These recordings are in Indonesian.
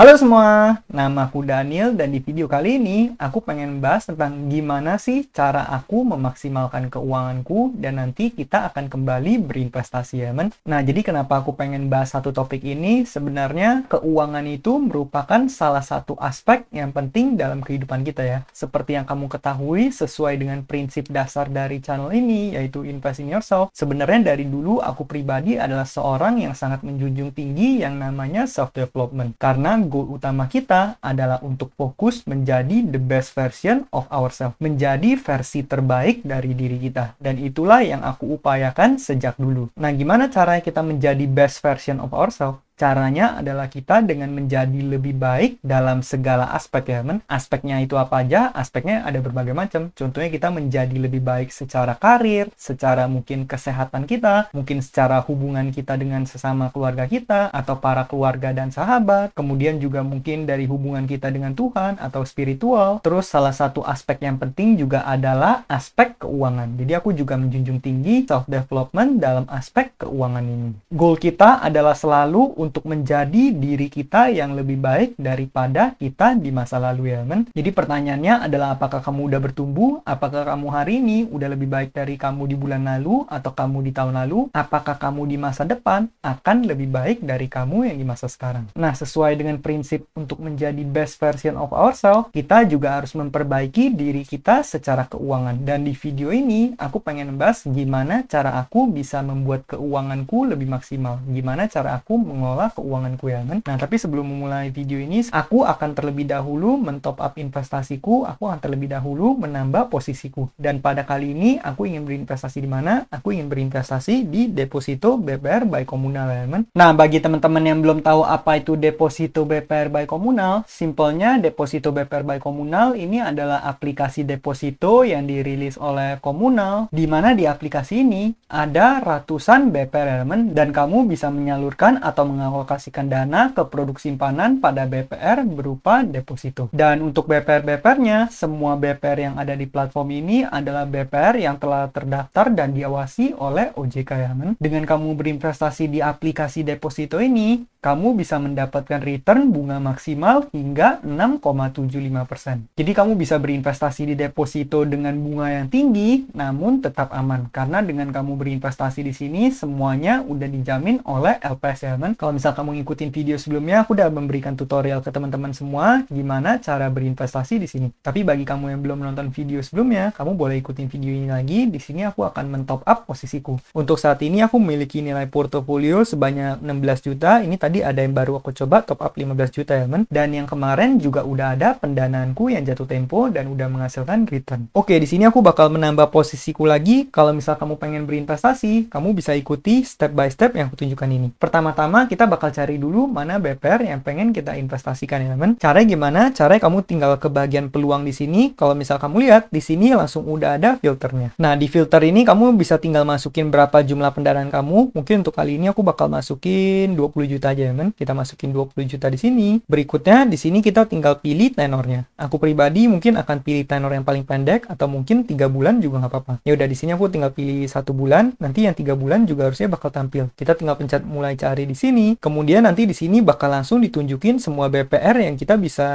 Halo semua, nama aku Daniel dan di video kali ini aku pengen bahas tentang gimana sih cara aku memaksimalkan keuanganku dan nanti kita akan kembali berinvestasi ya men. Nah jadi kenapa aku pengen bahas satu topik ini sebenarnya keuangan itu merupakan salah satu aspek yang penting dalam kehidupan kita ya. Seperti yang kamu ketahui sesuai dengan prinsip dasar dari channel ini yaitu invest in yourself. Sebenarnya dari dulu aku pribadi adalah seorang yang sangat menjunjung tinggi yang namanya self development karena goal utama kita adalah untuk fokus menjadi the best version of ourselves, menjadi versi terbaik dari diri kita. Dan itulah yang aku upayakan sejak dulu. Nah, gimana caranya kita menjadi best version of ourselves? Caranya adalah kita dengan menjadi lebih baik dalam segala aspek ya teman. Aspeknya itu apa aja? Aspeknya ada berbagai macam. Contohnya kita menjadi lebih baik secara karir, secara mungkin kesehatan kita, mungkin secara hubungan kita dengan sesama keluarga kita atau para keluarga dan sahabat. Kemudian juga mungkin dari hubungan kita dengan Tuhan atau spiritual. Terus salah satu aspek yang penting juga adalah aspek keuangan. Jadi aku juga menjunjung tinggi self development dalam aspek keuangan ini. Goal kita adalah selalu untuk untuk menjadi diri kita yang lebih baik daripada kita di masa lalu ya men. Jadi pertanyaannya adalah apakah kamu udah bertumbuh? Apakah kamu hari ini udah lebih baik dari kamu di bulan lalu atau kamu di tahun lalu? Apakah kamu di masa depan akan lebih baik dari kamu yang di masa sekarang? Nah, sesuai dengan prinsip untuk menjadi best version of ourselves, kita juga harus memperbaiki diri kita secara keuangan. Dan di video ini aku pengen membahas gimana cara aku bisa membuat keuanganku lebih maksimal, gimana cara aku mengolah masalah keuangan keuangan. Nah, tapi sebelum memulai video ini, aku akan terlebih dahulu mentop up investasiku, aku akan terlebih dahulu menambah posisiku. Dan pada kali ini, aku ingin berinvestasi di mana? Aku ingin berinvestasi di deposito BPR by Komunal Elemen. Nah, bagi teman-teman yang belum tahu apa itu deposito BPR by Komunal, simpelnya deposito BPR by Komunal ini adalah aplikasi deposito yang dirilis oleh Komunal, di mana di aplikasi ini ada ratusan BPR elemen dan kamu bisa menyalurkan atau mengawal mengalokasikan dana ke produk simpanan pada BPR berupa deposito. Dan untuk BPR-BPR-nya, semua BPR yang ada di platform ini adalah BPR yang telah terdaftar dan diawasi oleh OJK Yaman. Dengan kamu berinvestasi di aplikasi deposito ini, kamu bisa mendapatkan return bunga maksimal hingga 6,75%. Jadi kamu bisa berinvestasi di deposito dengan bunga yang tinggi namun tetap aman karena dengan kamu berinvestasi di sini semuanya udah dijamin oleh LPS Yaman. Kalau kalau misal kamu ngikutin video sebelumnya, aku udah memberikan tutorial ke teman-teman semua gimana cara berinvestasi di sini. Tapi bagi kamu yang belum menonton video sebelumnya, kamu boleh ikutin video ini lagi. Di sini aku akan mentop up posisiku. Untuk saat ini aku memiliki nilai portofolio sebanyak 16 juta. Ini tadi ada yang baru aku coba top up 15 juta ya, men. Dan yang kemarin juga udah ada pendanaanku yang jatuh tempo dan udah menghasilkan return. Oke, di sini aku bakal menambah posisiku lagi. Kalau misal kamu pengen berinvestasi, kamu bisa ikuti step by step yang aku tunjukkan ini. Pertama-tama kita kita bakal cari dulu mana BPR yang pengen kita investasikan ya teman. Cara gimana? Cara kamu tinggal ke bagian peluang di sini. Kalau misal kamu lihat, di sini langsung udah ada filternya. Nah, di filter ini kamu bisa tinggal masukin berapa jumlah pendanaan kamu. Mungkin untuk kali ini aku bakal masukin 20 juta aja ya teman. Kita masukin 20 juta di sini. Berikutnya, di sini kita tinggal pilih tenornya. Aku pribadi mungkin akan pilih tenor yang paling pendek atau mungkin tiga bulan juga nggak apa-apa. Ya udah di sini aku tinggal pilih satu bulan. Nanti yang tiga bulan juga harusnya bakal tampil. Kita tinggal pencet mulai cari di sini Kemudian nanti di sini bakal langsung ditunjukin semua BPR yang kita bisa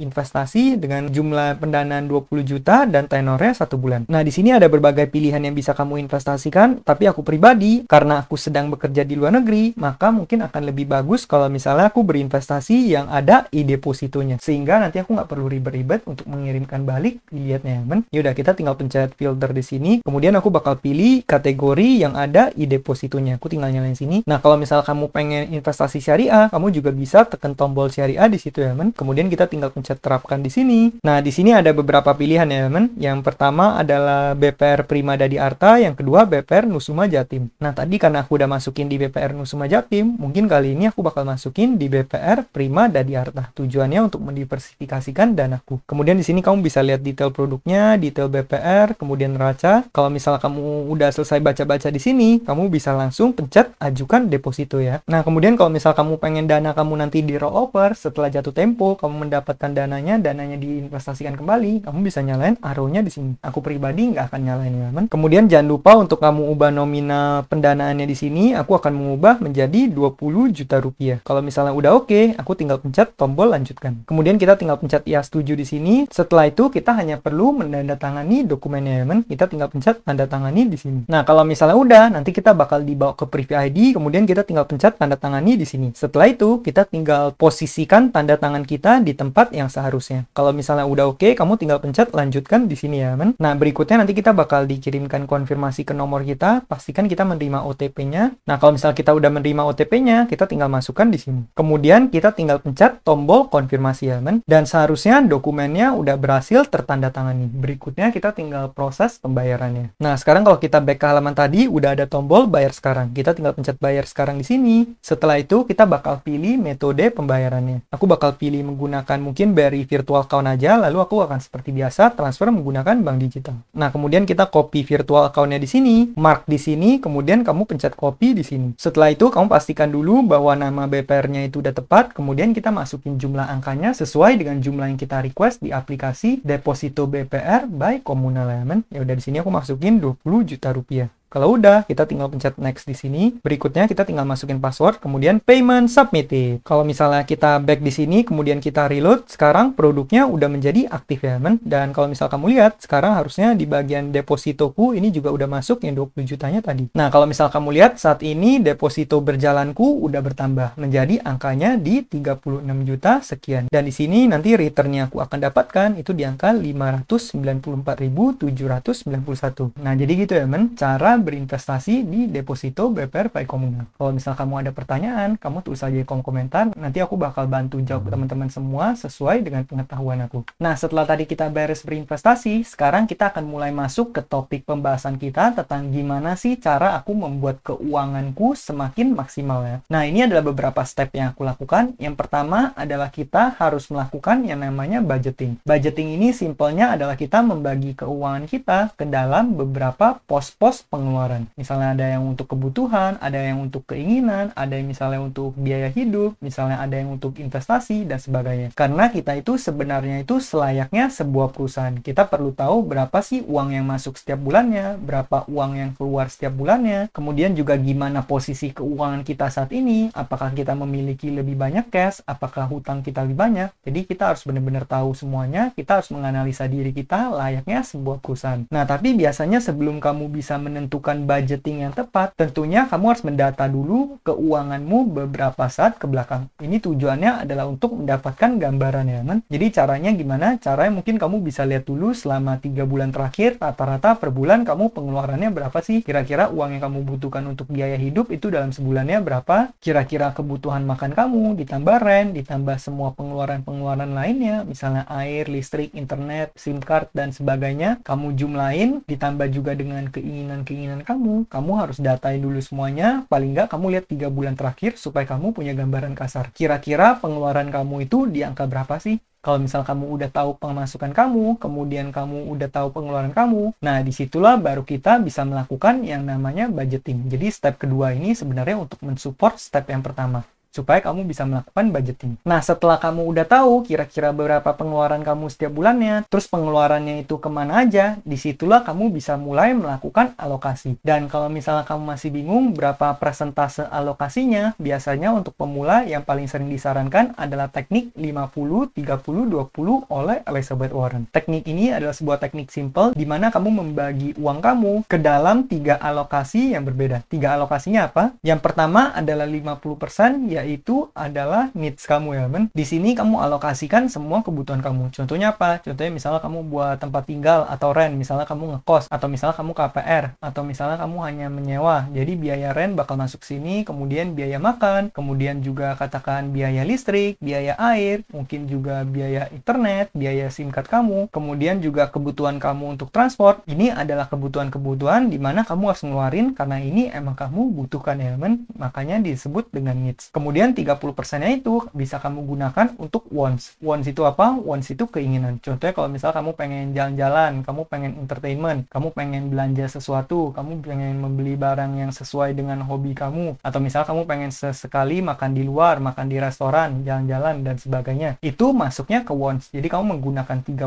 investasi dengan jumlah pendanaan 20 juta dan tenornya satu bulan. Nah, di sini ada berbagai pilihan yang bisa kamu investasikan, tapi aku pribadi karena aku sedang bekerja di luar negeri, maka mungkin akan lebih bagus kalau misalnya aku berinvestasi yang ada e-depositonya. Sehingga nanti aku nggak perlu ribet-ribet untuk mengirimkan balik dilihatnya ya men. Yaudah kita tinggal pencet filter di sini. Kemudian aku bakal pilih kategori yang ada e-depositonya. Aku tinggal nyalain sini. Nah kalau misalnya kamu pengen investasi syariah, kamu juga bisa tekan tombol syariah di situ ya, men. Kemudian kita tinggal pencet terapkan di sini. Nah, di sini ada beberapa pilihan ya, men. Yang pertama adalah BPR Prima Dadi Arta, yang kedua BPR Nusuma Jatim. Nah, tadi karena aku udah masukin di BPR Nusuma Jatim, mungkin kali ini aku bakal masukin di BPR Prima Dadi Arta. Tujuannya untuk mendiversifikasikan danaku. Kemudian di sini kamu bisa lihat detail produknya, detail BPR, kemudian neraca. Kalau misal kamu udah selesai baca-baca di sini, kamu bisa langsung pencet ajukan deposito ya. Nah, kemudian Kemudian kalau misal kamu pengen dana kamu nanti di rollover, setelah jatuh tempo, kamu mendapatkan dananya, dananya diinvestasikan kembali, kamu bisa nyalain arrownya di sini. Aku pribadi nggak akan nyalain teman. Ya, kemudian jangan lupa untuk kamu ubah nominal pendanaannya di sini, aku akan mengubah menjadi 20 juta rupiah. Kalau misalnya udah oke, okay, aku tinggal pencet tombol lanjutkan. Kemudian kita tinggal pencet ya setuju di sini. Setelah itu kita hanya perlu menandatangani dokumennya, teman. Ya, kita tinggal pencet tanda tangani di sini. Nah, kalau misalnya udah, nanti kita bakal dibawa ke preview ID, kemudian kita tinggal pencet tanda tangani tangani di sini. Setelah itu, kita tinggal posisikan tanda tangan kita di tempat yang seharusnya. Kalau misalnya udah oke, okay, kamu tinggal pencet lanjutkan di sini ya, men. Nah, berikutnya nanti kita bakal dikirimkan konfirmasi ke nomor kita. Pastikan kita menerima OTP-nya. Nah, kalau misalnya kita udah menerima OTP-nya, kita tinggal masukkan di sini. Kemudian kita tinggal pencet tombol konfirmasi ya, men. Dan seharusnya dokumennya udah berhasil tertanda tangani. Berikutnya kita tinggal proses pembayarannya. Nah, sekarang kalau kita back ke halaman tadi, udah ada tombol bayar sekarang. Kita tinggal pencet bayar sekarang di sini. Setelah setelah itu kita bakal pilih metode pembayarannya. Aku bakal pilih menggunakan mungkin dari virtual account aja, lalu aku akan seperti biasa transfer menggunakan bank digital. Nah, kemudian kita copy virtual accountnya di sini, mark di sini, kemudian kamu pencet copy di sini. Setelah itu kamu pastikan dulu bahwa nama BPR-nya itu udah tepat, kemudian kita masukin jumlah angkanya sesuai dengan jumlah yang kita request di aplikasi Deposito BPR by Komunal Element. Ya udah di sini aku masukin 20 juta rupiah. Kalau udah, kita tinggal pencet next di sini. Berikutnya kita tinggal masukin password, kemudian payment submitted. Kalau misalnya kita back di sini, kemudian kita reload, sekarang produknya udah menjadi aktif payment. Ya, Dan kalau misal kamu lihat, sekarang harusnya di bagian depositoku ini juga udah masuk yang 20 jutanya tadi. Nah, kalau misal kamu lihat, saat ini deposito berjalanku udah bertambah menjadi angkanya di 36 juta sekian. Dan di sini nanti returnnya aku akan dapatkan itu di angka 594.791. Nah, jadi gitu ya men, cara berinvestasi di deposito BPR Pai Komunal. Kalau misalnya kamu ada pertanyaan, kamu tulis aja di kolom komentar, nanti aku bakal bantu jawab hmm. teman-teman semua sesuai dengan pengetahuan aku. Nah, setelah tadi kita beres berinvestasi, sekarang kita akan mulai masuk ke topik pembahasan kita tentang gimana sih cara aku membuat keuanganku semakin maksimal ya. Nah, ini adalah beberapa step yang aku lakukan. Yang pertama adalah kita harus melakukan yang namanya budgeting. Budgeting ini simpelnya adalah kita membagi keuangan kita ke dalam beberapa pos-pos pengeluaran pengeluaran. Misalnya ada yang untuk kebutuhan, ada yang untuk keinginan, ada yang misalnya untuk biaya hidup, misalnya ada yang untuk investasi dan sebagainya. Karena kita itu sebenarnya itu selayaknya sebuah perusahaan. Kita perlu tahu berapa sih uang yang masuk setiap bulannya, berapa uang yang keluar setiap bulannya, kemudian juga gimana posisi keuangan kita saat ini, apakah kita memiliki lebih banyak cash, apakah hutang kita lebih banyak. Jadi kita harus benar-benar tahu semuanya, kita harus menganalisa diri kita layaknya sebuah perusahaan. Nah, tapi biasanya sebelum kamu bisa menentukan menentukan budgeting yang tepat, tentunya kamu harus mendata dulu keuanganmu beberapa saat ke belakang. Ini tujuannya adalah untuk mendapatkan gambaran ya, men. Jadi caranya gimana? Caranya mungkin kamu bisa lihat dulu selama tiga bulan terakhir rata-rata per bulan kamu pengeluarannya berapa sih? Kira-kira uang yang kamu butuhkan untuk biaya hidup itu dalam sebulannya berapa? Kira-kira kebutuhan makan kamu ditambah rent, ditambah semua pengeluaran-pengeluaran lainnya, misalnya air, listrik, internet, SIM card dan sebagainya, kamu jumlahin ditambah juga dengan keinginan-keinginan keinginan kamu. Kamu harus datain dulu semuanya, paling nggak kamu lihat tiga bulan terakhir supaya kamu punya gambaran kasar. Kira-kira pengeluaran kamu itu di angka berapa sih? Kalau misal kamu udah tahu pemasukan kamu, kemudian kamu udah tahu pengeluaran kamu, nah disitulah baru kita bisa melakukan yang namanya budgeting. Jadi step kedua ini sebenarnya untuk mensupport step yang pertama supaya kamu bisa melakukan budgeting. Nah, setelah kamu udah tahu kira-kira berapa pengeluaran kamu setiap bulannya, terus pengeluarannya itu kemana aja, disitulah kamu bisa mulai melakukan alokasi. Dan kalau misalnya kamu masih bingung berapa persentase alokasinya, biasanya untuk pemula yang paling sering disarankan adalah teknik 50, 30, 20 oleh Elizabeth Warren. Teknik ini adalah sebuah teknik simple di mana kamu membagi uang kamu ke dalam tiga alokasi yang berbeda. Tiga alokasinya apa? Yang pertama adalah 50% ya itu adalah needs kamu ya men. Di sini kamu alokasikan semua kebutuhan kamu. Contohnya apa? Contohnya misalnya kamu buat tempat tinggal atau rent, misalnya kamu ngekos atau misalnya kamu KPR atau misalnya kamu hanya menyewa. Jadi biaya rent bakal masuk sini, kemudian biaya makan, kemudian juga katakan biaya listrik, biaya air, mungkin juga biaya internet, biaya SIM card kamu, kemudian juga kebutuhan kamu untuk transport. Ini adalah kebutuhan-kebutuhan di mana kamu harus ngeluarin karena ini emang kamu butuhkan elemen, ya, makanya disebut dengan needs. Kemudian Kemudian 30%-nya itu bisa kamu gunakan untuk wants. Wants itu apa? Wants itu keinginan. Contohnya kalau misal kamu pengen jalan-jalan, kamu pengen entertainment, kamu pengen belanja sesuatu, kamu pengen membeli barang yang sesuai dengan hobi kamu, atau misal kamu pengen sesekali makan di luar, makan di restoran, jalan-jalan, dan sebagainya. Itu masuknya ke wants. Jadi kamu menggunakan 30%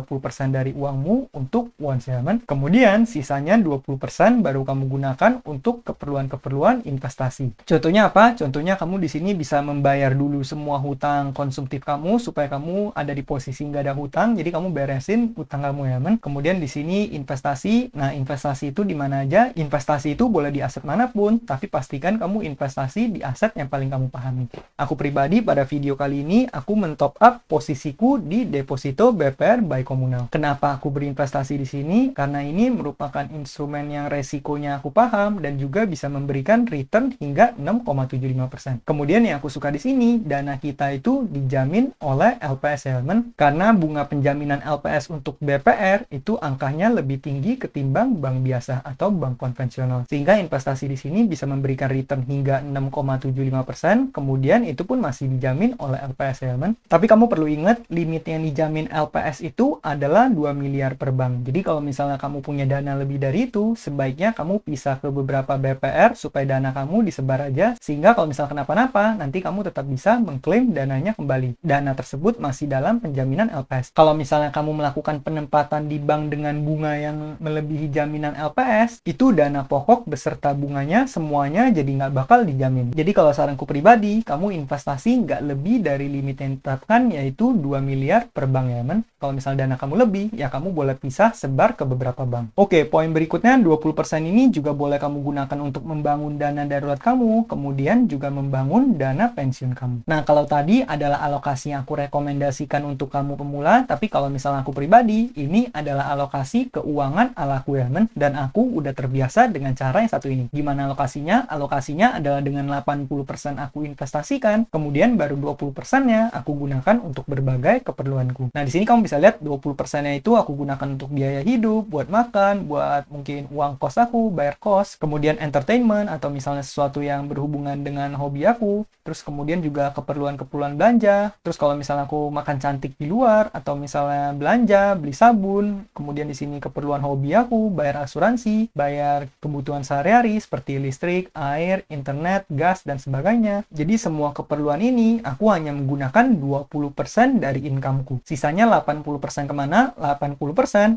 dari uangmu untuk wants ya, man. Kemudian sisanya 20% baru kamu gunakan untuk keperluan-keperluan investasi. Contohnya apa? Contohnya kamu di sini bisa bisa membayar dulu semua hutang konsumtif kamu supaya kamu ada di posisi nggak ada hutang jadi kamu beresin hutang kamu ya men kemudian di sini investasi nah investasi itu di mana aja investasi itu boleh di aset manapun tapi pastikan kamu investasi di aset yang paling kamu pahami aku pribadi pada video kali ini aku mentop up posisiku di deposito BPR by komunal kenapa aku berinvestasi di sini karena ini merupakan instrumen yang resikonya aku paham dan juga bisa memberikan return hingga 6,75% kemudian yang aku suka di sini, dana kita itu dijamin oleh LPS Helman karena bunga penjaminan LPS untuk BPR itu angkanya lebih tinggi ketimbang bank biasa atau bank konvensional. Sehingga investasi di sini bisa memberikan return hingga 6,75%, kemudian itu pun masih dijamin oleh LPS Helman. Tapi kamu perlu ingat limit yang dijamin LPS itu adalah 2 miliar per bank. Jadi kalau misalnya kamu punya dana lebih dari itu, sebaiknya kamu pisah ke beberapa BPR supaya dana kamu disebar aja sehingga kalau misalnya kenapa-napa nanti nanti kamu tetap bisa mengklaim dananya kembali. Dana tersebut masih dalam penjaminan LPS. Kalau misalnya kamu melakukan penempatan di bank dengan bunga yang melebihi jaminan LPS, itu dana pokok beserta bunganya semuanya jadi nggak bakal dijamin. Jadi kalau saranku pribadi, kamu investasi nggak lebih dari limit yang ditetapkan yaitu 2 miliar per bank ya men. Kalau misalnya dana kamu lebih, ya kamu boleh pisah sebar ke beberapa bank. Oke, poin berikutnya 20% ini juga boleh kamu gunakan untuk membangun dana darurat kamu, kemudian juga membangun dana dana pensiun kamu. Nah, kalau tadi adalah alokasi yang aku rekomendasikan untuk kamu pemula, tapi kalau misalnya aku pribadi, ini adalah alokasi keuangan ala Kuelman dan aku udah terbiasa dengan cara yang satu ini. Gimana alokasinya? Alokasinya adalah dengan 80% aku investasikan, kemudian baru 20%-nya aku gunakan untuk berbagai keperluanku. Nah, di sini kamu bisa lihat 20%-nya itu aku gunakan untuk biaya hidup, buat makan, buat mungkin uang kos aku, bayar kos, kemudian entertainment atau misalnya sesuatu yang berhubungan dengan hobi aku, terus kemudian juga keperluan-keperluan belanja, terus kalau misalnya aku makan cantik di luar, atau misalnya belanja, beli sabun, kemudian di sini keperluan hobi aku, bayar asuransi, bayar kebutuhan sehari-hari seperti listrik, air, internet, gas, dan sebagainya. Jadi semua keperluan ini aku hanya menggunakan 20% dari incomeku. Sisanya 80% kemana? 80%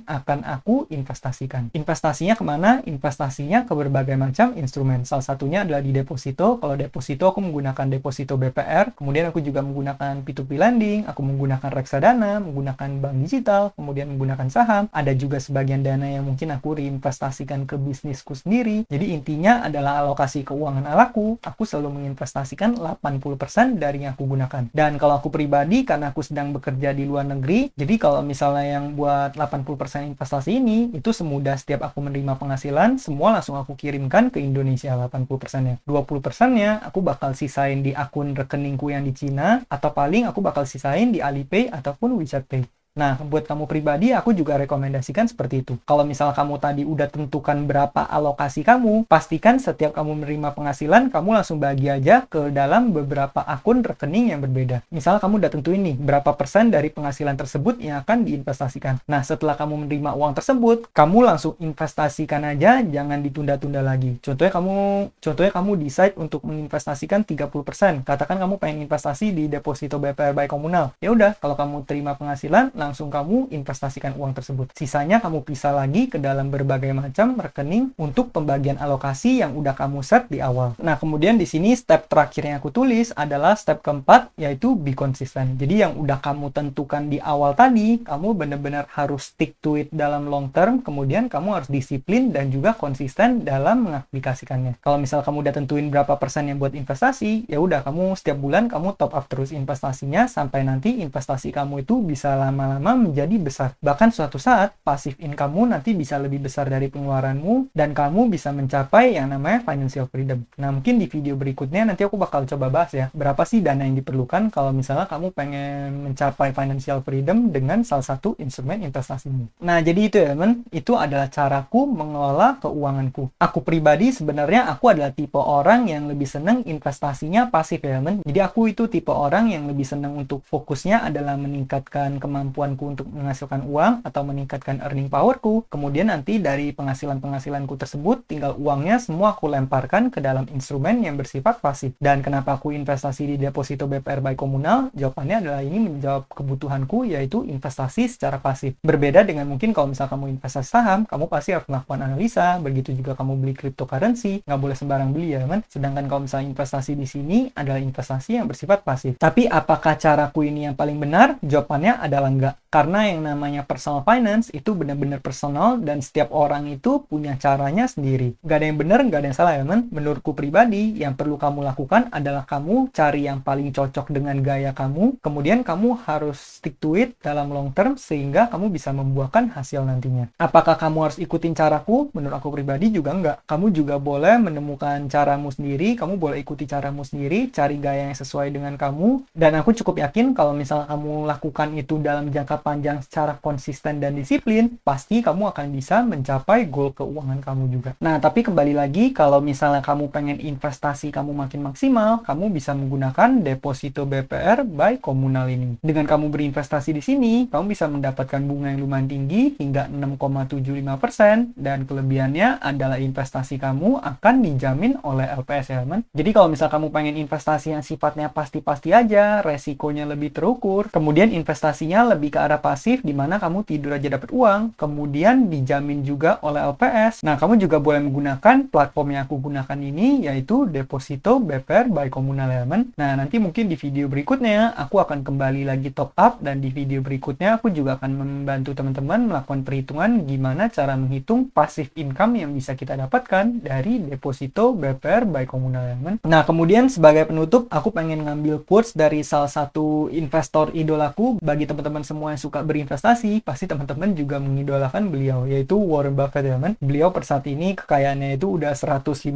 akan aku investasikan. Investasinya kemana? Investasinya ke berbagai macam instrumen. Salah satunya adalah di deposito. Kalau deposito aku menggunakan deposito deposito BPR, kemudian aku juga menggunakan P2P lending, aku menggunakan reksadana, menggunakan bank digital, kemudian menggunakan saham, ada juga sebagian dana yang mungkin aku reinvestasikan ke bisnisku sendiri. Jadi intinya adalah alokasi keuangan alaku, aku selalu menginvestasikan 80% dari yang aku gunakan. Dan kalau aku pribadi, karena aku sedang bekerja di luar negeri, jadi kalau misalnya yang buat 80% investasi ini, itu semudah setiap aku menerima penghasilan, semua langsung aku kirimkan ke Indonesia 80%-nya. 20%-nya aku bakal sisain di akun rekeningku yang di Cina atau paling aku bakal sisain di Alipay ataupun WeChat Pay. Nah, buat kamu pribadi, aku juga rekomendasikan seperti itu. Kalau misal kamu tadi udah tentukan berapa alokasi kamu, pastikan setiap kamu menerima penghasilan, kamu langsung bagi aja ke dalam beberapa akun rekening yang berbeda. Misal kamu udah tentuin nih, berapa persen dari penghasilan tersebut yang akan diinvestasikan. Nah, setelah kamu menerima uang tersebut, kamu langsung investasikan aja, jangan ditunda-tunda lagi. Contohnya kamu, contohnya kamu decide untuk menginvestasikan 30%. Katakan kamu pengen investasi di deposito BPR by komunal. Ya udah, kalau kamu terima penghasilan, langsung kamu investasikan uang tersebut. Sisanya kamu pisah lagi ke dalam berbagai macam rekening untuk pembagian alokasi yang udah kamu set di awal. Nah, kemudian di sini step terakhir yang aku tulis adalah step keempat yaitu be consistent. Jadi yang udah kamu tentukan di awal tadi, kamu benar-benar harus stick to it dalam long term, kemudian kamu harus disiplin dan juga konsisten dalam mengaplikasikannya. Kalau misal kamu udah tentuin berapa persen yang buat investasi, ya udah kamu setiap bulan kamu top up terus investasinya sampai nanti investasi kamu itu bisa lama-lama lama menjadi besar. Bahkan suatu saat, pasif income-mu nanti bisa lebih besar dari pengeluaranmu, dan kamu bisa mencapai yang namanya financial freedom. Nah, mungkin di video berikutnya nanti aku bakal coba bahas ya, berapa sih dana yang diperlukan kalau misalnya kamu pengen mencapai financial freedom dengan salah satu instrumen investasimu. Nah, jadi itu ya teman, itu adalah caraku mengelola keuanganku. Aku pribadi sebenarnya aku adalah tipe orang yang lebih senang investasinya pasif ya teman. Jadi aku itu tipe orang yang lebih senang untuk fokusnya adalah meningkatkan kemampuan kemampuanku untuk menghasilkan uang atau meningkatkan earning powerku. Kemudian nanti dari penghasilan-penghasilanku tersebut, tinggal uangnya semua aku lemparkan ke dalam instrumen yang bersifat pasif. Dan kenapa aku investasi di deposito BPR by komunal? Jawabannya adalah ini menjawab kebutuhanku, yaitu investasi secara pasif. Berbeda dengan mungkin kalau misal kamu investasi saham, kamu pasti harus melakukan analisa, begitu juga kamu beli cryptocurrency, nggak boleh sembarang beli ya kan? Sedangkan kalau misalnya investasi di sini adalah investasi yang bersifat pasif. Tapi apakah caraku ini yang paling benar? Jawabannya adalah enggak が Karena yang namanya personal finance itu benar-benar personal dan setiap orang itu punya caranya sendiri. Gak ada yang benar, gak ada yang salah ya men. Menurutku pribadi, yang perlu kamu lakukan adalah kamu cari yang paling cocok dengan gaya kamu. Kemudian kamu harus stick to it dalam long term sehingga kamu bisa membuahkan hasil nantinya. Apakah kamu harus ikutin caraku? Menurut aku pribadi juga enggak. Kamu juga boleh menemukan caramu sendiri, kamu boleh ikuti caramu sendiri, cari gaya yang sesuai dengan kamu. Dan aku cukup yakin kalau misalnya kamu lakukan itu dalam jangka panjang secara konsisten dan disiplin, pasti kamu akan bisa mencapai goal keuangan kamu juga. Nah, tapi kembali lagi, kalau misalnya kamu pengen investasi kamu makin maksimal, kamu bisa menggunakan deposito BPR by komunal ini. Dengan kamu berinvestasi di sini, kamu bisa mendapatkan bunga yang lumayan tinggi hingga 6,75% dan kelebihannya adalah investasi kamu akan dijamin oleh LPS Element. Ya, Jadi kalau misal kamu pengen investasi yang sifatnya pasti-pasti aja, resikonya lebih terukur, kemudian investasinya lebih ke arah pasif di mana kamu tidur aja dapat uang, kemudian dijamin juga oleh LPS. Nah, kamu juga boleh menggunakan platform yang aku gunakan ini yaitu Deposito BPR by Communal Element. Nah, nanti mungkin di video berikutnya aku akan kembali lagi top up dan di video berikutnya aku juga akan membantu teman-teman melakukan perhitungan gimana cara menghitung pasif income yang bisa kita dapatkan dari Deposito BPR by Communal Element. Nah, kemudian sebagai penutup aku pengen ngambil quotes dari salah satu investor idolaku bagi teman-teman semua suka berinvestasi, pasti teman-teman juga mengidolakan beliau, yaitu Warren Buffett, teman. Ya, beliau per saat ini kekayaannya itu udah 115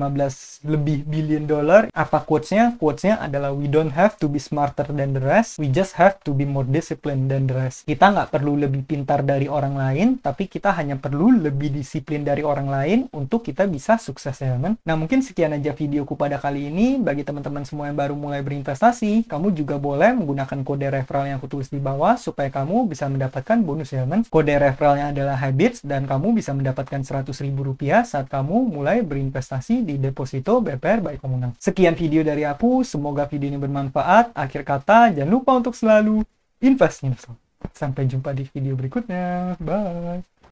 lebih billion dollar. Apa quotesnya nya Quotes-nya adalah we don't have to be smarter than the rest, we just have to be more disciplined than the rest. Kita nggak perlu lebih pintar dari orang lain, tapi kita hanya perlu lebih disiplin dari orang lain untuk kita bisa sukses, ya, teman. Nah, mungkin sekian aja videoku pada kali ini. Bagi teman-teman semua yang baru mulai berinvestasi, kamu juga boleh menggunakan kode referral yang aku tulis di bawah supaya kamu bisa mendapatkan bonus elemen. Kode referralnya adalah Habits dan kamu bisa mendapatkan rp rupiah saat kamu mulai berinvestasi di deposito BPR by Komunal. Sekian video dari aku, semoga video ini bermanfaat. Akhir kata, jangan lupa untuk selalu invest Sampai jumpa di video berikutnya. Bye.